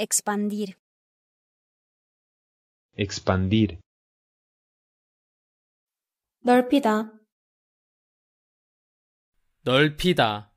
Expandir. Expandir. 넓히다. 넓히다.